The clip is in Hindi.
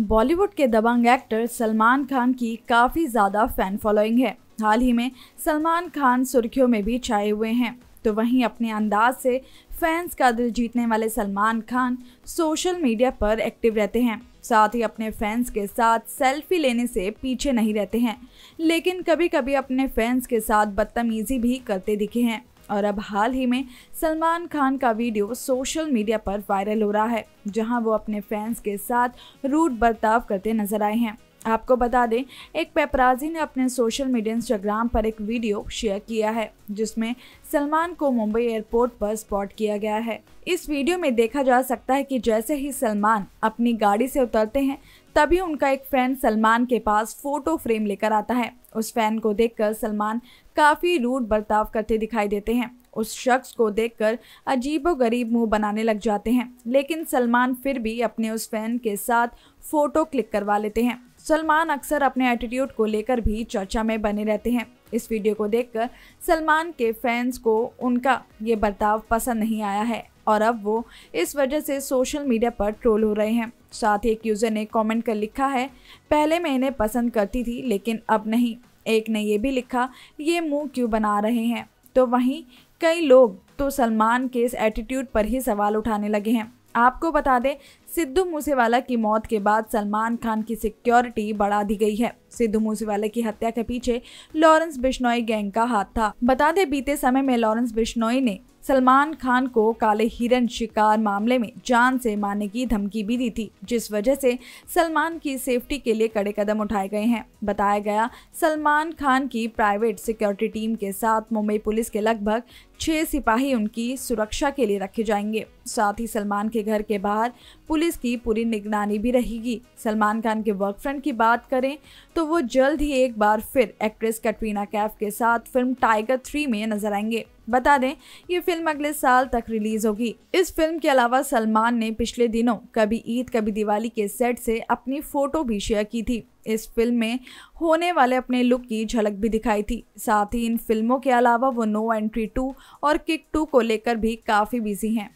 बॉलीवुड के दबंग एक्टर सलमान खान की काफ़ी ज़्यादा फैन फॉलोइंग है हाल ही में सलमान खान सुर्खियों में भी छाए हुए हैं तो वहीं अपने अंदाज से फैंस का दिल जीतने वाले सलमान खान सोशल मीडिया पर एक्टिव रहते हैं साथ ही अपने फैंस के साथ सेल्फी लेने से पीछे नहीं रहते हैं लेकिन कभी कभी अपने फैंस के साथ बदतमीजी भी करते दिखे हैं और अब हाल ही में सलमान खान का वीडियो सोशल मीडिया पर वायरल हो रहा है जहां वो अपने फैंस के साथ रूट बर्ताव करते नजर आए हैं आपको बता दें एक पेपराजी ने अपने सोशल मीडिया इंस्टाग्राम पर एक वीडियो शेयर किया है जिसमें सलमान को मुंबई एयरपोर्ट पर स्पॉट किया गया है इस वीडियो में देखा जा सकता है कि जैसे ही सलमान अपनी गाड़ी से उतरते हैं तभी उनका एक फ्रेंड सलमान के पास फोटो फ्रेम लेकर आता है उस फैन को देखकर सलमान काफ़ी रूड बर्ताव करते दिखाई देते हैं उस शख्स को देखकर अजीबोगरीब मुंह बनाने लग जाते हैं लेकिन सलमान फिर भी अपने उस फैन के साथ फ़ोटो क्लिक करवा लेते हैं सलमान अक्सर अपने एटीट्यूड को लेकर भी चर्चा में बने रहते हैं इस वीडियो को देखकर सलमान के फैंस को उनका ये बर्ताव पसंद नहीं आया है और अब वो इस वजह से सोशल मीडिया पर ट्रोल हो रहे हैं साथ ही एक यूज़र ने कमेंट कर लिखा है पहले मैं इन्हें पसंद करती थी लेकिन अब नहीं एक ने ये भी लिखा ये मुंह क्यों बना रहे हैं तो वहीं कई लोग तो सलमान के इस एटीट्यूड पर ही सवाल उठाने लगे हैं आपको बता दें सिद्धू मूसेवाला की मौत के बाद सलमान खान की सिक्योरिटी बढ़ा दी गई है सिद्धू मूसेवाला की हत्या के पीछे लॉरेंस बिश्नोई गैंग का हाथ था बता दें बीते समय में लॉरेंस बिश्नोई ने सलमान खान को काले हिरन शिकार मामले में जान से मारने की धमकी भी दी थी जिस वजह से सलमान की सेफ्टी के लिए कड़े कदम उठाए गए हैं बताया गया सलमान खान की प्राइवेट सिक्योरिटी टीम के साथ मुंबई पुलिस के लगभग छह सिपाही उनकी सुरक्षा के लिए रखे जाएंगे साथ ही सलमान के घर के बाहर पुलिस की पूरी निगरानी भी रहेगी सलमान खान के वर्क की बात करें तो वो जल्द ही एक बार फिर एक्ट्रेस कटरीना कैफ के साथ फिल्म टाइगर थ्री में नजर आएंगे बता दें ये फिल्म अगले साल तक रिलीज होगी इस फिल्म के अलावा सलमान ने पिछले दिनों कभी ईद कभी दिवाली के सेट से अपनी फोटो भी शेयर की थी इस फिल्म में होने वाले अपने लुक की झलक भी दिखाई थी साथ ही इन फिल्मों के अलावा वो नो एंट्री टू और किक टू को लेकर भी काफ़ी बिजी हैं